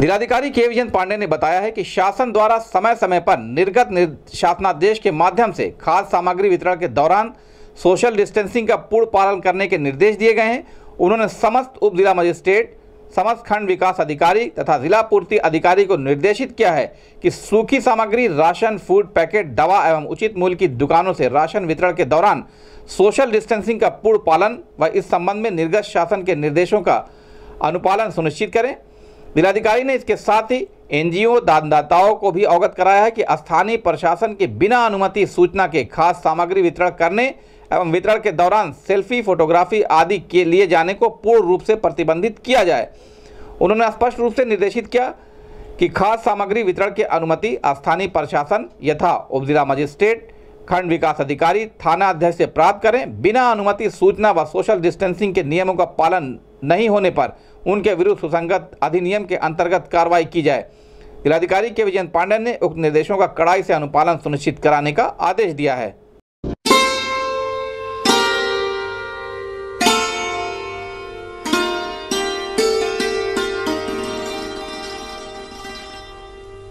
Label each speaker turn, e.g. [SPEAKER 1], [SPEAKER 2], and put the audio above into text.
[SPEAKER 1] जिलाधिकारी के विजय पांडे ने बताया है कि शासन द्वारा समय समय पर निर्गत शासनादेश के माध्यम से खाद्य सामग्री वितरण के दौरान सोशल डिस्टेंसिंग का पूर्ण पालन करने के निर्देश दिए गए हैं उन्होंने समस्त उप जिला मजिस्ट्रेट समस्त खंड विकास अधिकारी तथा जिला पूर्ति अधिकारी को निर्देशित किया है कि सूखी सामग्री राशन फूड पैकेट दवा एवं उचित मूल्य की दुकानों से राशन वितरण के दौरान सोशल डिस्टेंसिंग का पूर्ण पालन व इस संबंध में निर्गत शासन के निर्देशों का अनुपालन सुनिश्चित करें जिलाधिकारी ने इसके साथ ही एनजीओ दानदाताओं को भी अवगत कराया है कि स्थानीय प्रशासन के बिना अनुमति सूचना के खास सामग्री वितरण करने एवं वितरण के दौरान सेल्फी फोटोग्राफी आदि के लिए जाने को पूर्ण रूप से प्रतिबंधित किया जाए उन्होंने स्पष्ट रूप से निर्देशित किया कि खास सामग्री वितरण की अनुमति स्थानीय प्रशासन यथा उप जिला मजिस्ट्रेट खंड विकास अधिकारी थाना अध्यक्ष से प्राप्त करें बिना अनुमति सूचना व सोशल डिस्टेंसिंग के नियमों का पालन नहीं होने पर उनके विरुद्ध सुसंगत अधिनियम के अंतर्गत कार्रवाई की जाए जिलाधिकारी के विजय पांडे ने उक्त निर्देशों का कड़ाई से अनुपालन सुनिश्चित कराने का आदेश दिया है